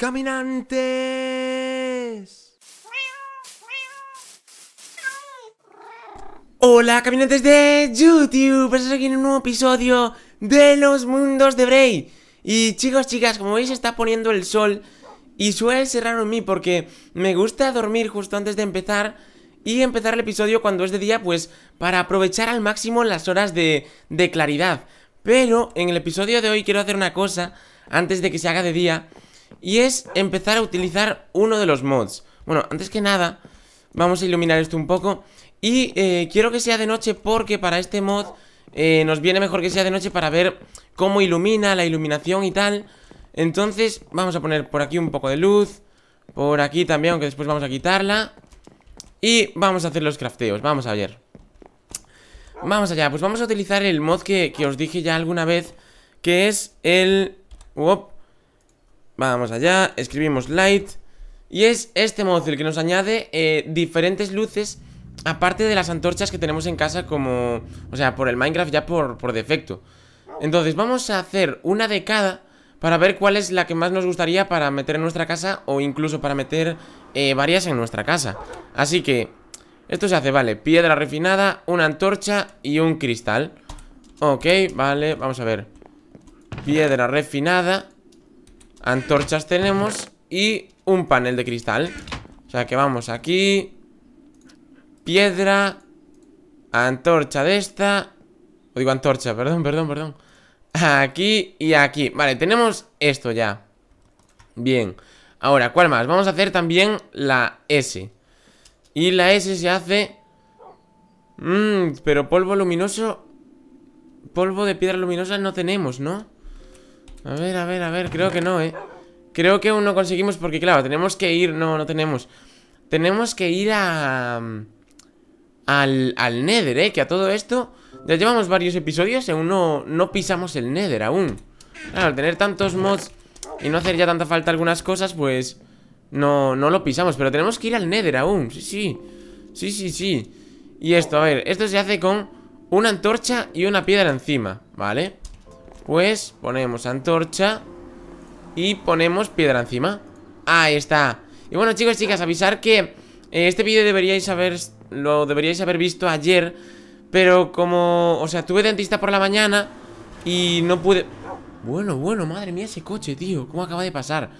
caminantes. Hola caminantes de YouTube, pues estamos aquí en un nuevo episodio de los mundos de Bray. Y chicos, chicas, como veis está poniendo el sol y suele ser raro en mí porque me gusta dormir justo antes de empezar y empezar el episodio cuando es de día, pues para aprovechar al máximo las horas de, de claridad. Pero en el episodio de hoy quiero hacer una cosa antes de que se haga de día y es empezar a utilizar uno de los mods Bueno, antes que nada Vamos a iluminar esto un poco Y eh, quiero que sea de noche porque para este mod eh, Nos viene mejor que sea de noche para ver Cómo ilumina, la iluminación y tal Entonces vamos a poner por aquí un poco de luz Por aquí también, aunque después vamos a quitarla Y vamos a hacer los crafteos, vamos a ver Vamos allá, pues vamos a utilizar el mod que, os dije ya alguna vez Que es el... Wop Vamos allá, escribimos light Y es este móvil que nos añade eh, diferentes luces Aparte de las antorchas que tenemos en casa como... O sea, por el Minecraft ya por, por defecto Entonces vamos a hacer una de cada Para ver cuál es la que más nos gustaría para meter en nuestra casa O incluso para meter eh, varias en nuestra casa Así que... Esto se hace, vale, piedra refinada, una antorcha y un cristal Ok, vale, vamos a ver Piedra refinada Antorchas tenemos y un panel de cristal. O sea que vamos aquí. Piedra. Antorcha de esta. O digo antorcha, perdón, perdón, perdón. Aquí y aquí. Vale, tenemos esto ya. Bien. Ahora, ¿cuál más? Vamos a hacer también la S. Y la S se hace... Mmm, pero polvo luminoso... Polvo de piedra luminosa no tenemos, ¿no? A ver, a ver, a ver, creo que no, ¿eh? Creo que aún no conseguimos porque, claro, tenemos que ir... No, no tenemos. Tenemos que ir a... Al, Nether, ¿eh? Que a todo esto ya llevamos varios episodios y aún no, pisamos el Nether aún. Claro, al tener tantos mods y no hacer ya tanta falta algunas cosas, pues... No, no lo pisamos, pero tenemos que ir al Nether aún, sí, sí. Sí, sí, sí. Y esto, a ver, esto se hace con una antorcha y una piedra encima, ¿vale? Pues ponemos antorcha Y ponemos piedra encima Ahí está Y bueno chicos, chicas, avisar que eh, Este vídeo deberíais haber Lo deberíais haber visto ayer Pero como, o sea, tuve dentista por la mañana Y no pude Bueno, bueno, madre mía ese coche, tío Cómo acaba de pasar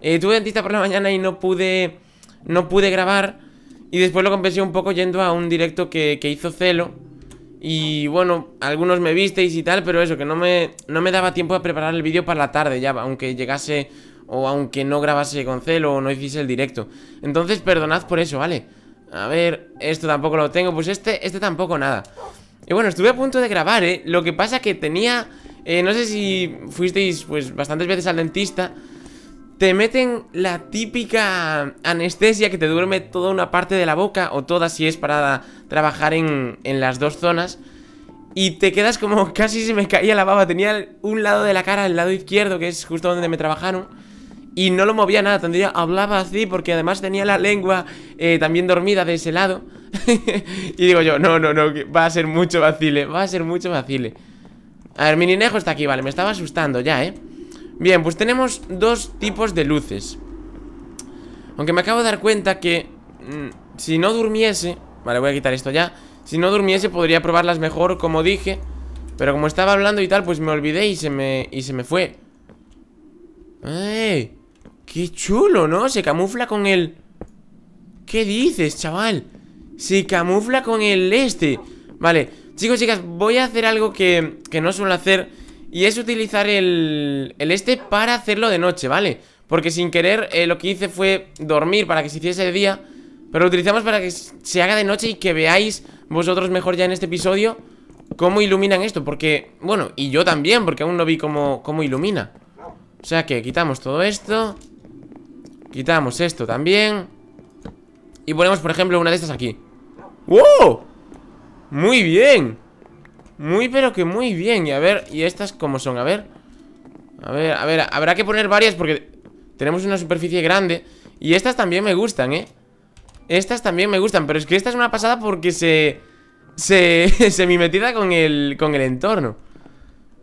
eh, Tuve dentista por la mañana y no pude No pude grabar Y después lo compensé un poco yendo a un directo que, que hizo Celo y bueno, algunos me visteis y tal, pero eso, que no me, no me daba tiempo a preparar el vídeo para la tarde ya, aunque llegase o aunque no grabase con celo o no hiciese el directo. Entonces, perdonad por eso, ¿vale? A ver, esto tampoco lo tengo, pues este, este tampoco nada. Y bueno, estuve a punto de grabar, ¿eh? Lo que pasa que tenía... Eh, no sé si fuisteis, pues, bastantes veces al dentista... Te meten la típica anestesia que te duerme toda una parte de la boca o toda si es para trabajar en, las dos zonas. Y te quedas como casi se me caía la baba. Tenía un lado de la cara, el lado izquierdo, que es justo donde me trabajaron. Y no lo movía nada, tendría, hablaba así porque además tenía la lengua eh, también dormida de ese lado. y digo yo, no, no, no, va a ser mucho vacile, va a ser mucho vacile. A ver, mi ninejo está aquí, vale, me estaba asustando ya, ¿eh? Bien, pues tenemos dos tipos de luces Aunque me acabo de dar cuenta que mm, Si no durmiese Vale, voy a quitar esto ya Si no durmiese podría probarlas mejor, como dije Pero como estaba hablando y tal, pues me olvidé y se me, y se me fue ¡Ey! ¡Qué chulo, ¿no? Se camufla con el... ¿Qué dices, chaval? Se camufla con el este Vale, chicos, chicas, voy a hacer algo que, que no suelo hacer y es utilizar el, este para hacerlo de noche, ¿vale? Porque sin querer eh, lo que hice fue dormir para que se hiciese de día Pero lo utilizamos para que se haga de noche y que veáis vosotros mejor ya en este episodio Cómo iluminan esto, porque... Bueno, y yo también, porque aún no vi cómo, cómo ilumina O sea que quitamos todo esto Quitamos esto también Y ponemos, por ejemplo, una de estas aquí ¡Wow! ¡Muy bien! Muy pero que muy bien Y a ver, ¿y estas cómo son? A ver A ver, a ver, habrá que poner varias porque Tenemos una superficie grande Y estas también me gustan, ¿eh? Estas también me gustan, pero es que esta es una pasada porque se... Se, se metida con el, con el entorno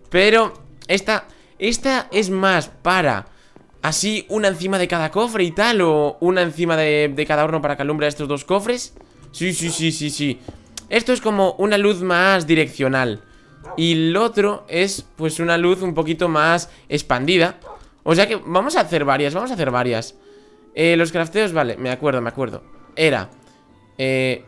Pero esta... Esta es más para... Así una encima de cada cofre y tal O una encima de, de cada horno para que alumbre estos dos cofres Sí, sí, sí, sí, sí esto es como una luz más direccional Y el otro es pues una luz un poquito más expandida O sea que vamos a hacer varias, vamos a hacer varias eh, Los crafteos, vale, me acuerdo, me acuerdo Era eh...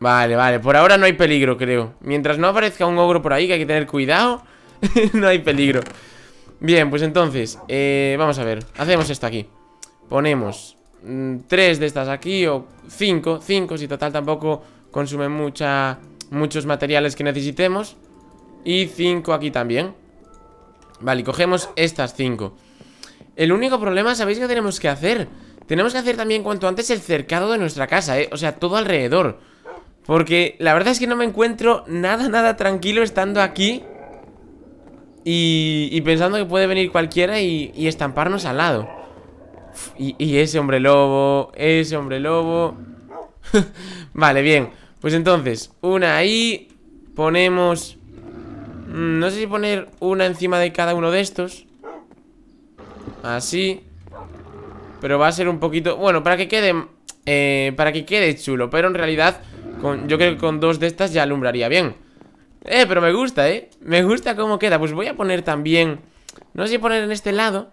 Vale, vale, por ahora no hay peligro, creo Mientras no aparezca un ogro por ahí, que hay que tener cuidado No hay peligro Bien, pues entonces, eh, vamos a ver Hacemos esto aquí Ponemos Mm, tres de estas aquí o cinco, cinco, si total tampoco consume mucha, muchos materiales que necesitemos. Y cinco aquí también. Vale, cogemos estas cinco. El único problema, ¿sabéis qué tenemos que hacer? Tenemos que hacer también cuanto antes el cercado de nuestra casa, ¿eh? O sea, todo alrededor. Porque la verdad es que no me encuentro nada, nada tranquilo estando aquí y, y pensando que puede venir cualquiera y estamparnos al lado. Y, ese hombre lobo, ese hombre lobo. vale, bien. Pues entonces, una ahí. Ponemos... Mm, no sé si poner una encima de cada uno de estos. Así. Pero va a ser un poquito... Bueno, para que quede... Eh, para que quede chulo. Pero en realidad, con, yo creo que con dos de estas ya alumbraría bien. Eh, pero me gusta, ¿eh? Me gusta cómo queda. Pues voy a poner también... No sé si poner en este lado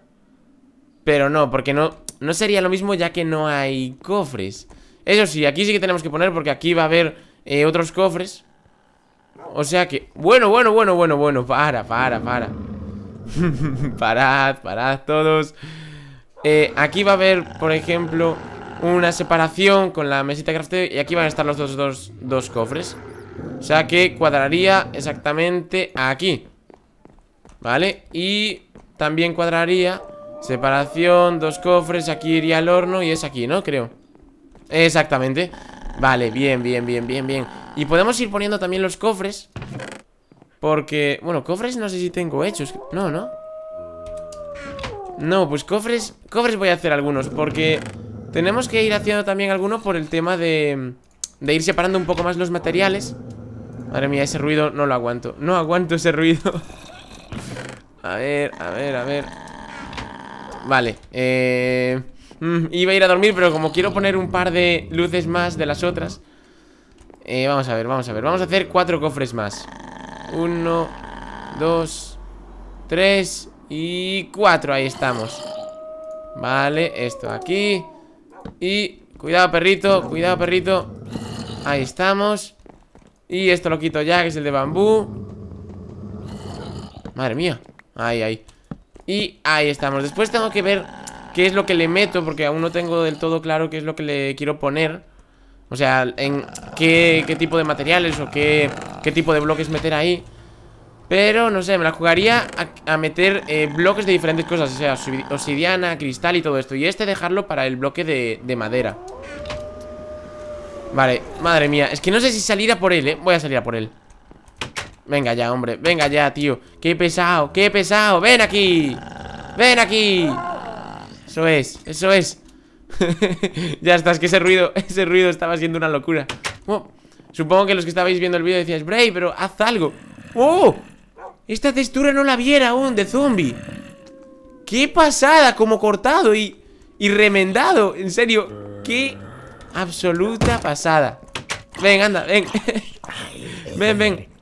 pero no, porque no, no sería lo mismo ya que no hay cofres Eso sí, aquí sí que tenemos que poner porque aquí va a haber eh, otros cofres O sea que... Bueno, bueno, bueno, bueno, bueno Para, para, para Parad, parad todos eh, Aquí va a haber, por ejemplo Una separación con la mesita crafteo. Y aquí van a estar los dos, dos, dos cofres O sea que cuadraría exactamente aquí ¿Vale? Y también cuadraría Separación, dos cofres, aquí iría el horno y es aquí, ¿no? Creo Exactamente Vale, bien, bien, bien, bien, bien Y podemos ir poniendo también los cofres Porque, bueno, cofres no sé si tengo hechos No, ¿no? No, pues cofres Cofres voy a hacer algunos porque Tenemos que ir haciendo también algunos por el tema de De ir separando un poco más los materiales Madre mía, ese ruido no lo aguanto No aguanto ese ruido A ver, a ver, a ver Vale, eh... Mm, iba a ir a dormir, pero como quiero poner un par de luces más de las otras eh, Vamos a ver, vamos a ver Vamos a hacer cuatro cofres más Uno, dos, tres y cuatro Ahí estamos Vale, esto aquí Y... Cuidado, perrito, cuidado, perrito Ahí estamos Y esto lo quito ya, que es el de bambú Madre mía Ahí, ahí y ahí estamos Después tengo que ver qué es lo que le meto Porque aún no tengo del todo claro qué es lo que le quiero poner O sea, en qué, tipo de materiales o qué, qué, tipo de bloques meter ahí Pero, no sé, me la jugaría a, meter eh, bloques de diferentes cosas O sea, obsidiana, cristal y todo esto Y este dejarlo para el bloque de, de madera Vale, madre mía Es que no sé si salir a por él, eh Voy a salir a por él Venga ya, hombre, venga ya, tío Qué pesado, qué pesado, ven aquí Ven aquí Eso es, eso es Ya estás, es que ese ruido Ese ruido estaba siendo una locura oh, Supongo que los que estabais viendo el vídeo decías Bray, pero haz algo ¡Oh! Esta textura no la viera aún de zombie ¡Qué pasada! Como cortado y, y remendado En serio, qué absoluta pasada Ven, anda, ven Ven, ven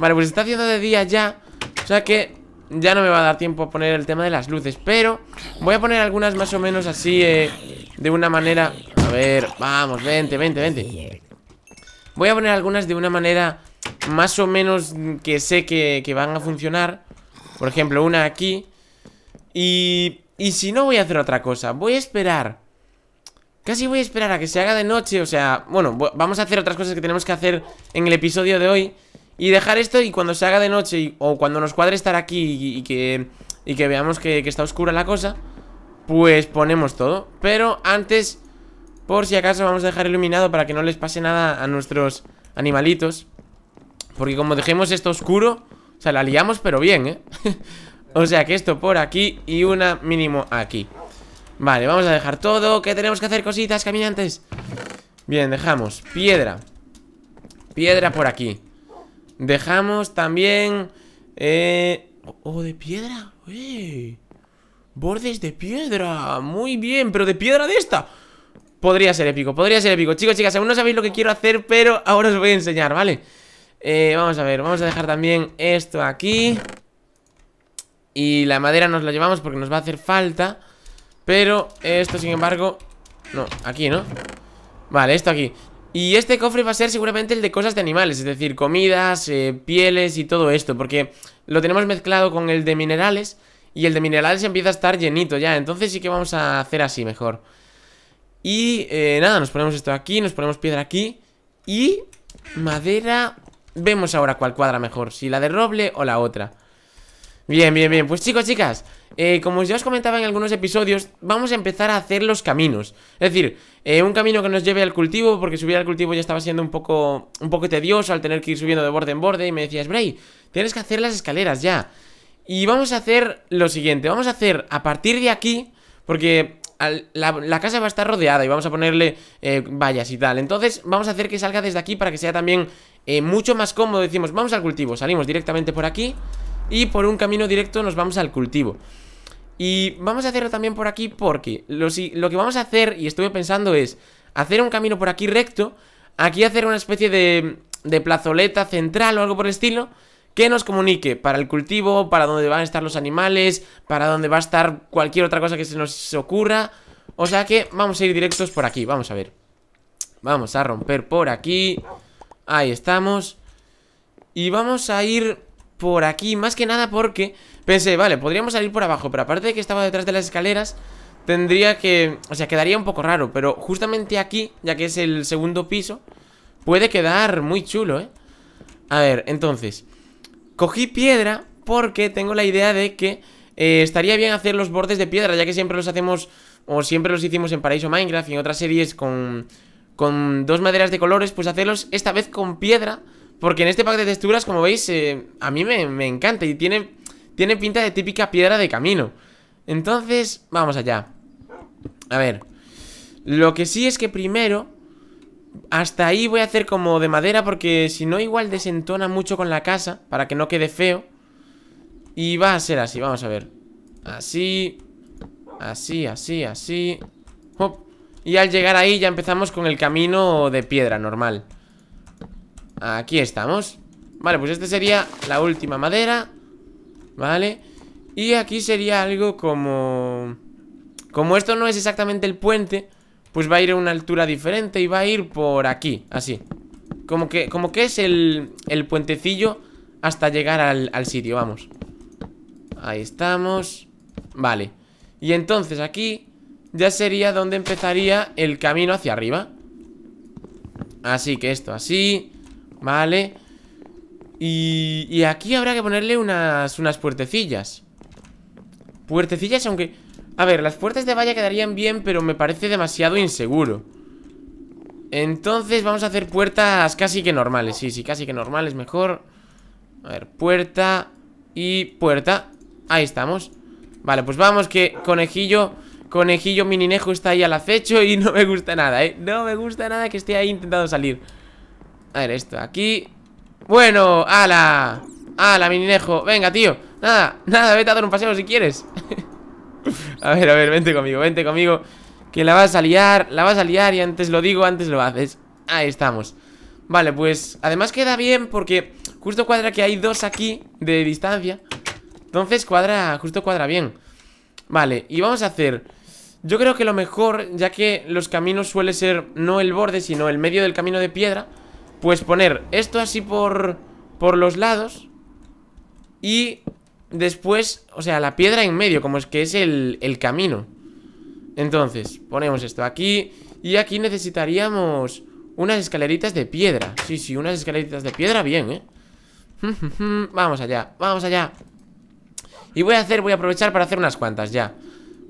Vale, pues está haciendo de día ya O sea que ya no me va a dar tiempo a poner el tema de las luces Pero voy a poner algunas más o menos así eh, De una manera... A ver, vamos, vente, vente, vente Voy a poner algunas de una manera Más o menos que sé que, que van a funcionar Por ejemplo, una aquí Y... Y si no voy a hacer otra cosa Voy a esperar Casi voy a esperar a que se haga de noche O sea, bueno, vamos a hacer otras cosas que tenemos que hacer En el episodio de hoy y dejar esto y cuando se haga de noche o cuando nos cuadre estar aquí y, que, y que veamos que, está oscura la cosa, pues ponemos todo. Pero antes, por si acaso, vamos a dejar iluminado para que no les pase nada a nuestros animalitos. Porque como dejemos esto oscuro, o sea, la liamos pero bien, ¿eh? o sea, que esto por aquí y una mínimo aquí. Vale, vamos a dejar todo, que tenemos que hacer cositas, caminantes. Bien, dejamos piedra. Piedra por aquí. Dejamos también... Eh, oh, de piedra. Uy, eh, bordes de piedra. Muy bien, pero de piedra de esta. Podría ser épico, podría ser épico. Chicos, chicas, aún no sabéis lo que quiero hacer, pero ahora os voy a enseñar, ¿vale? Eh, vamos a ver, vamos a dejar también esto aquí. Y la madera nos la llevamos porque nos va a hacer falta. Pero esto, sin embargo... No, aquí, ¿no? Vale, esto aquí y este cofre va a ser seguramente el de cosas de animales, es decir, comidas, eh, pieles y todo esto, porque lo tenemos mezclado con el de minerales y el de minerales empieza a estar llenito ya, entonces sí que vamos a hacer así mejor. Y eh, nada, nos ponemos esto aquí, nos ponemos piedra aquí y madera... Vemos ahora cuál cuadra mejor, si la de roble o la otra. Bien, bien, bien. Pues chicos, chicas, eh, como ya os comentaba en algunos episodios, vamos a empezar a hacer los caminos. Es decir, eh, un camino que nos lleve al cultivo, porque subir al cultivo ya estaba siendo un poco, un poco tedioso al tener que ir subiendo de borde en borde. Y me decías, Bray, tienes que hacer las escaleras ya. Y vamos a hacer lo siguiente, vamos a hacer a partir de aquí, porque la, casa va a estar rodeada y vamos a ponerle eh, vallas y tal. Entonces vamos a hacer que salga desde aquí para que sea también mucho más cómodo. Decimos, vamos al cultivo, salimos directamente por aquí y por un camino directo nos vamos al cultivo Y vamos a hacerlo también por aquí porque lo, que vamos a hacer, y estuve pensando es Hacer un camino por aquí recto Aquí hacer una especie de, de plazoleta central o algo por el estilo que nos comunique para el cultivo, para dónde van a estar los animales, para dónde va a estar cualquier otra cosa que se nos ocurra. O sea que vamos a ir directos por aquí, vamos a ver. Vamos a romper por aquí. Ahí estamos. Y vamos a ir por aquí Más que nada porque pensé, vale, podríamos salir por abajo Pero aparte de que estaba detrás de las escaleras Tendría que... O sea, quedaría un poco raro Pero justamente aquí, ya que es el segundo piso Puede quedar muy chulo, ¿eh? A ver, entonces Cogí piedra porque tengo la idea de que eh, Estaría bien hacer los bordes de piedra Ya que siempre los hacemos... O siempre los hicimos en Paraíso Minecraft Y en otras series con... Con dos maderas de colores Pues hacerlos esta vez con piedra porque en este pack de texturas, como veis, eh, a mí me, encanta y tiene, tiene pinta de típica piedra de camino. Entonces, vamos allá. A ver. Lo que sí es que primero, hasta ahí voy a hacer como de madera porque si no igual desentona mucho con la casa para que no quede feo. Y va a ser así, vamos a ver. Así, así, así, así. Y al llegar ahí ya empezamos con el camino de piedra normal. Aquí estamos Vale, pues esta sería la última madera Vale Y aquí sería algo como... Como esto no es exactamente el puente Pues va a ir a una altura diferente Y va a ir por aquí, así Como que, como que es el, puentecillo Hasta llegar al, al sitio, vamos Ahí estamos Vale Y entonces aquí ya sería donde empezaría el camino hacia arriba Así que esto así Vale y, y, aquí habrá que ponerle unas, unas puertecillas Puertecillas, aunque... A ver, las puertas de valla quedarían bien, pero me parece demasiado inseguro Entonces vamos a hacer puertas casi que normales Sí, sí, casi que normales, mejor A ver, puerta y puerta Ahí estamos Vale, pues vamos que conejillo Conejillo mininejo está ahí al acecho Y no me gusta nada, eh No me gusta nada que esté ahí intentando salir a ver, esto aquí Bueno, ala Ala, mininejo, venga, tío Nada, nada, vete a dar un paseo si quieres A ver, a ver, vente conmigo, vente conmigo Que la vas a liar, la vas a liar Y antes lo digo, antes lo haces Ahí estamos Vale, pues además queda bien porque Justo cuadra que hay dos aquí de distancia Entonces cuadra, justo cuadra bien Vale, y vamos a hacer Yo creo que lo mejor, ya que los caminos suele ser no el borde, sino el medio del camino de piedra pues poner esto así por, por los lados Y después, o sea, la piedra en medio Como es que es el, camino Entonces, ponemos esto aquí Y aquí necesitaríamos unas escaleritas de piedra Sí, sí, unas escaleritas de piedra, bien, ¿eh? vamos allá, vamos allá Y voy a hacer, voy a aprovechar para hacer unas cuantas ya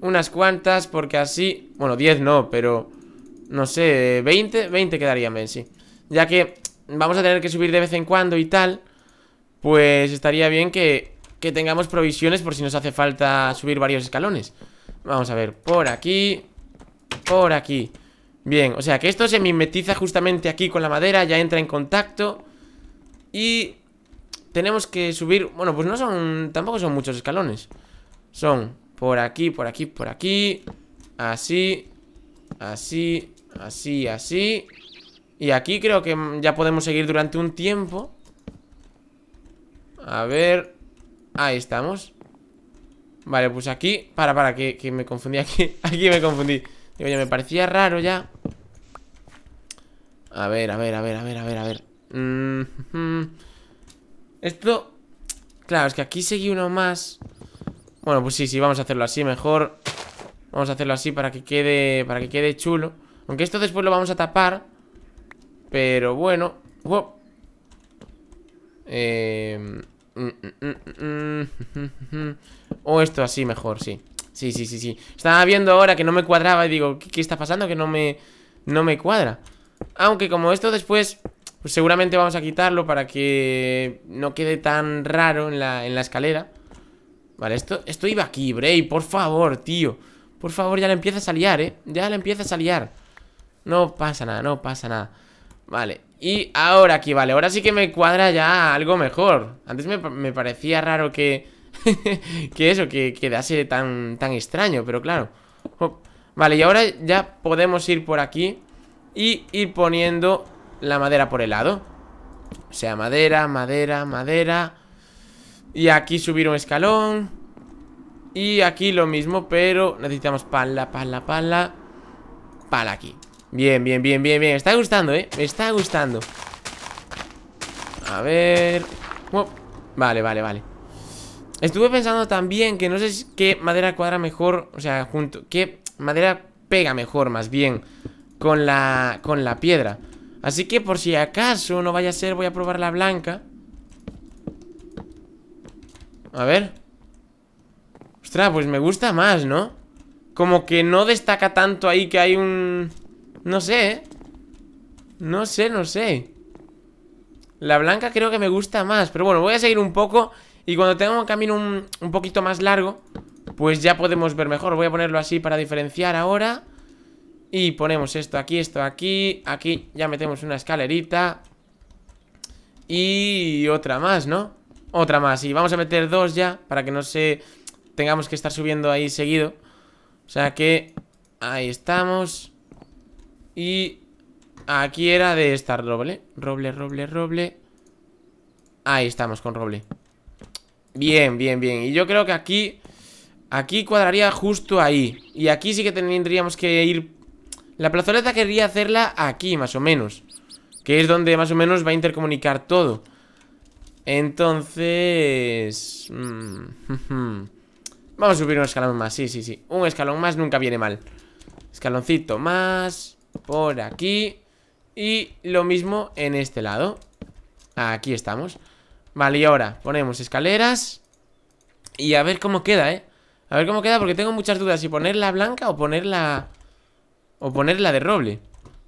Unas cuantas porque así... Bueno, 10 no, pero... No sé, 20, 20 quedarían sí ya que vamos a tener que subir de vez en cuando y tal, pues estaría bien que, tengamos provisiones por si nos hace falta subir varios escalones. Vamos a ver, por aquí, por aquí. Bien, o sea que esto se mimetiza justamente aquí con la madera, ya entra en contacto y tenemos que subir, bueno, pues no son, tampoco son muchos escalones. Son por aquí, por aquí, por aquí, así, así, así, así y aquí creo que ya podemos seguir durante un tiempo A ver Ahí estamos Vale, pues aquí Para, para, que, me confundí aquí Aquí me confundí ya me parecía raro ya A ver, a ver, a ver, a ver, a ver, a ver mm, Esto Claro, es que aquí seguí uno más Bueno, pues sí, sí, vamos a hacerlo así Mejor Vamos a hacerlo así para que quede Para que quede chulo Aunque esto después lo vamos a tapar pero bueno. Em, mm, mm, mm, o esto así mejor, sí. Sí, sí, sí, sí. Estaba viendo ahora que no me cuadraba y digo, ¿qué, está pasando? Que no me, no me cuadra. Aunque como esto después, pues seguramente vamos a quitarlo para que no quede tan raro en la, escalera. Vale, esto, esto iba aquí, Bray, por favor, tío. Por favor, ya le empieza a liar, ¿eh? Ya le empieza a liar. No pasa nada, no pasa nada. Vale, y ahora aquí, vale, ahora sí que me cuadra ya algo mejor Antes me, parecía raro que... que eso, que quedase tan, tan extraño, pero claro Vale, y ahora ya podemos ir por aquí Y ir poniendo la madera por el lado O sea, madera, madera, madera Y aquí subir un escalón Y aquí lo mismo, pero necesitamos pala, pala, pala Pala aquí Bien, bien, bien, bien, bien. está gustando, ¿eh? Me está gustando. A ver... Vale, vale, vale. Estuve pensando también que no sé qué madera cuadra mejor, o sea, junto... Qué madera pega mejor, más bien, con la, con la piedra. Así que por si acaso no vaya a ser, voy a probar la blanca. A ver. Ostras, pues me gusta más, ¿no? Como que no destaca tanto ahí que hay un... No sé, ¿eh? No sé, no sé La blanca creo que me gusta más Pero bueno, voy a seguir un poco Y cuando tenga un camino un, poquito más largo Pues ya podemos ver mejor Voy a ponerlo así para diferenciar ahora Y ponemos esto aquí, esto aquí Aquí ya metemos una escalerita Y otra más, ¿no? Otra más, y vamos a meter dos ya Para que no se... Tengamos que estar subiendo ahí seguido O sea que... Ahí estamos y aquí era de estar roble. Roble, roble, roble. Ahí estamos con roble. Bien, bien, bien. Y yo creo que aquí... Aquí cuadraría justo ahí. Y aquí sí que tendríamos que ir... La plazoleta querría hacerla aquí, más o menos. Que es donde más o menos va a intercomunicar todo. Entonces... Mm, vamos a subir un escalón más, sí, sí, sí Un escalón más nunca viene mal Escaloncito más por aquí Y lo mismo en este lado Aquí estamos Vale, y ahora ponemos escaleras Y a ver cómo queda, eh A ver cómo queda porque tengo muchas dudas Si ponerla blanca o ponerla O ponerla de roble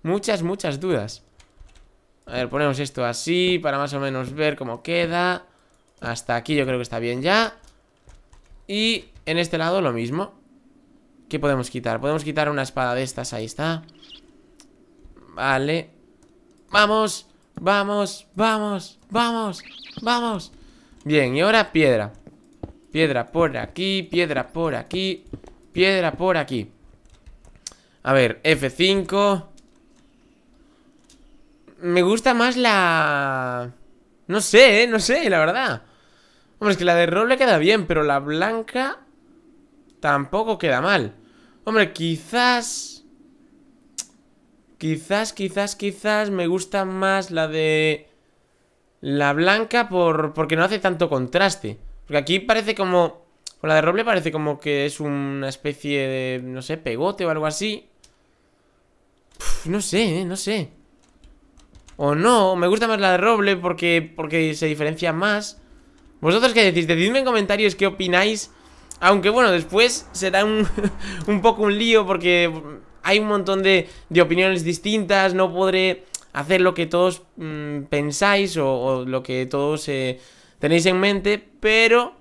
Muchas, muchas dudas A ver, ponemos esto así Para más o menos ver cómo queda Hasta aquí yo creo que está bien ya Y en este lado lo mismo ¿Qué podemos quitar? Podemos quitar una espada de estas, ahí está Vale Vamos, vamos, vamos, vamos, vamos Bien, y ahora piedra Piedra por aquí, piedra por aquí Piedra por aquí A ver, F5 Me gusta más la... No sé, ¿eh? no sé, la verdad Hombre, es que la de roble queda bien Pero la blanca Tampoco queda mal Hombre, quizás Quizás, quizás, quizás me gusta más la de... La blanca porque no hace tanto contraste. Porque aquí parece como... Con la de roble parece como que es una especie de, no sé, pegote o algo así. no sé, eh, no sé. O no, me gusta más la de roble porque, porque se diferencia más. ¿Vosotros qué decís? Decidme en comentarios qué opináis. Aunque bueno, después será un, un poco un lío porque hay un montón de, opiniones distintas, no podré hacer lo que todos mm, pensáis o, lo que todos eh, tenéis en mente, pero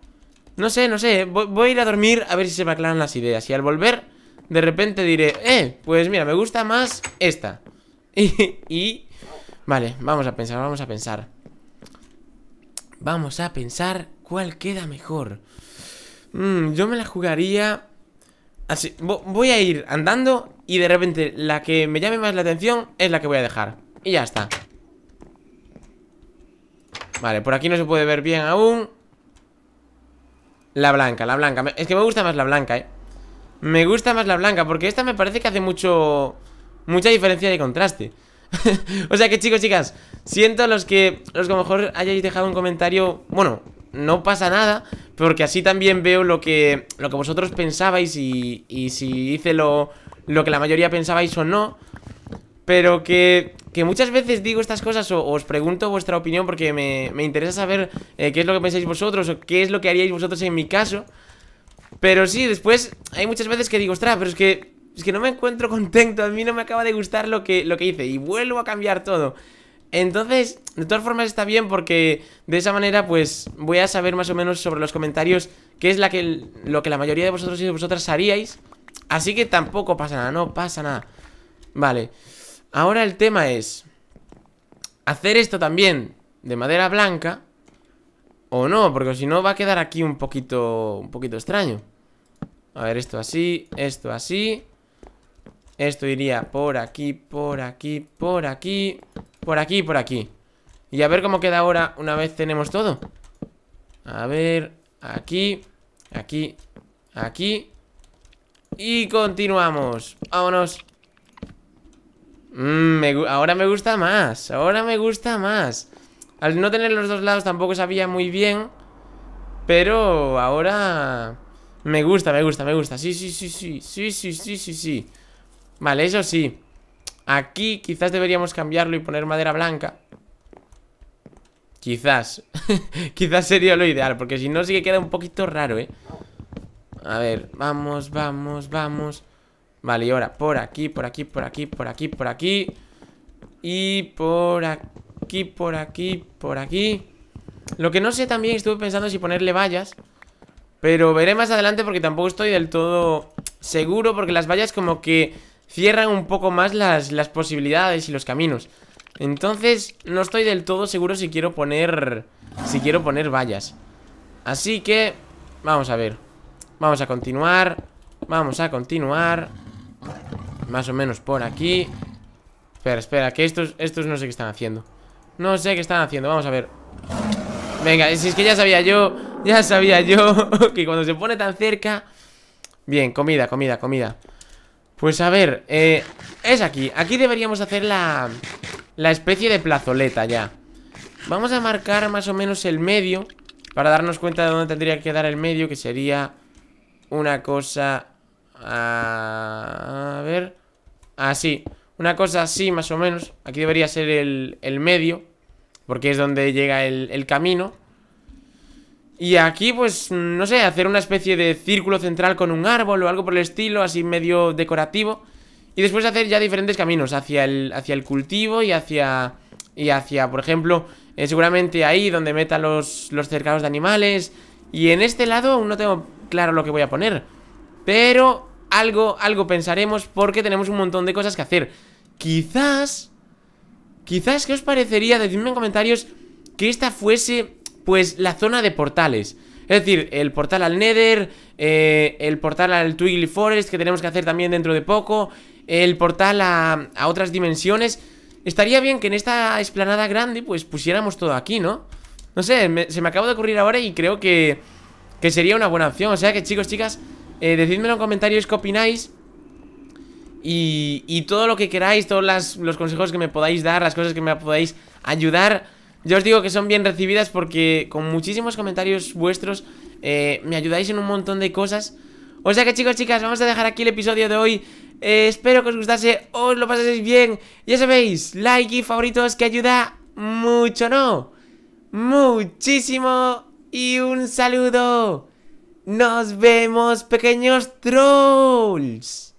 no sé, no sé, voy, a ir a dormir a ver si se me aclaran las ideas y al volver de repente diré, eh, pues mira, me gusta más esta. y, vale, vamos a pensar, vamos a pensar. Vamos a pensar cuál queda mejor. Mm, yo me la jugaría así, voy a ir andando y de repente la que me llame más la atención es la que voy a dejar Y ya está Vale, por aquí no se puede ver bien aún La blanca, la blanca Es que me gusta más la blanca, eh Me gusta más la blanca Porque esta me parece que hace mucho... Mucha diferencia de contraste O sea que chicos, chicas Siento los que, los que a lo mejor hayáis dejado un comentario Bueno, no pasa nada Porque así también veo lo que, lo que vosotros pensabais Y, y si hice lo lo que la mayoría pensabais o no, pero que, muchas veces digo estas cosas o, os pregunto vuestra opinión porque me, interesa saber eh, qué es lo que pensáis vosotros o qué es lo que haríais vosotros en mi caso. Pero sí, después hay muchas veces que digo, ostras, pero es que, es que no me encuentro contento, a mí no me acaba de gustar lo que, lo que hice y vuelvo a cambiar todo. Entonces, de todas formas está bien porque de esa manera pues voy a saber más o menos sobre los comentarios qué es la que, lo que la mayoría de vosotros y de vosotras haríais. Así que tampoco pasa nada, no pasa nada Vale Ahora el tema es Hacer esto también de madera blanca O no, porque si no va a quedar aquí un poquito Un poquito extraño A ver, esto así, esto así Esto iría por aquí, por aquí, por aquí Por aquí, por aquí Y a ver cómo queda ahora una vez tenemos todo A ver, aquí Aquí, aquí y continuamos Vámonos mm, Ahora me gusta más Ahora me gusta más Al no tener los dos lados tampoco sabía muy bien Pero ahora... Me gusta, me gusta, me gusta Sí, sí, sí, sí, sí, sí, sí, sí, sí Vale, eso sí Aquí quizás deberíamos cambiarlo y poner madera blanca Quizás Quizás sería lo ideal Porque si no sí que queda un poquito raro, eh a ver, vamos, vamos, vamos. Vale, y ahora por aquí, por aquí, por aquí, por aquí, por aquí. Y por aquí, por aquí, por aquí. Lo que no sé también, estuve pensando si ponerle vallas. Pero veré más adelante porque tampoco estoy del todo seguro. Porque las vallas como que cierran un poco más las, las posibilidades y los caminos. Entonces, no estoy del todo seguro si quiero poner... Si quiero poner vallas. Así que... Vamos a ver. Vamos a continuar Vamos a continuar Más o menos por aquí Espera, espera, que estos, estos no sé qué están haciendo No sé qué están haciendo, vamos a ver Venga, si es que ya sabía yo Ya sabía yo Que cuando se pone tan cerca Bien, comida, comida, comida Pues a ver, eh, es aquí Aquí deberíamos hacer la La especie de plazoleta ya Vamos a marcar más o menos el medio Para darnos cuenta de dónde tendría que dar el medio Que sería una cosa... A, ver... Así. Una cosa así, más o menos. Aquí debería ser el, el medio. Porque es donde llega el, camino. Y aquí, pues, no sé, hacer una especie de círculo central con un árbol o algo por el estilo, así medio decorativo. Y después hacer ya diferentes caminos hacia el, hacia el cultivo y hacia, y hacia, por ejemplo, eh, seguramente ahí donde meta los, los cercados de animales, y en este lado aún no tengo claro lo que voy a poner Pero algo, algo pensaremos porque tenemos un montón de cosas que hacer Quizás... Quizás, ¿qué os parecería? Decidme en comentarios que esta fuese, pues, la zona de portales Es decir, el portal al Nether, eh, el portal al Twiggly Forest que tenemos que hacer también dentro de poco El portal a, a otras dimensiones Estaría bien que en esta esplanada grande, pues, pusiéramos todo aquí, ¿no? No sé, se me acaba de ocurrir ahora y creo que, sería una buena opción. O sea que, chicos, chicas, eh, en los comentarios qué opináis. Y, y todo lo que queráis, todos los consejos que me podáis dar, las cosas que me podáis ayudar. Yo os digo que son bien recibidas porque con muchísimos comentarios vuestros eh, me ayudáis en un montón de cosas. O sea que chicos, chicas, vamos a dejar aquí el episodio de hoy. Eh, espero que os gustase, os lo paséis bien. Ya sabéis, like y favoritos que ayuda mucho, ¿no? muchísimo y un saludo. Nos vemos pequeños trolls.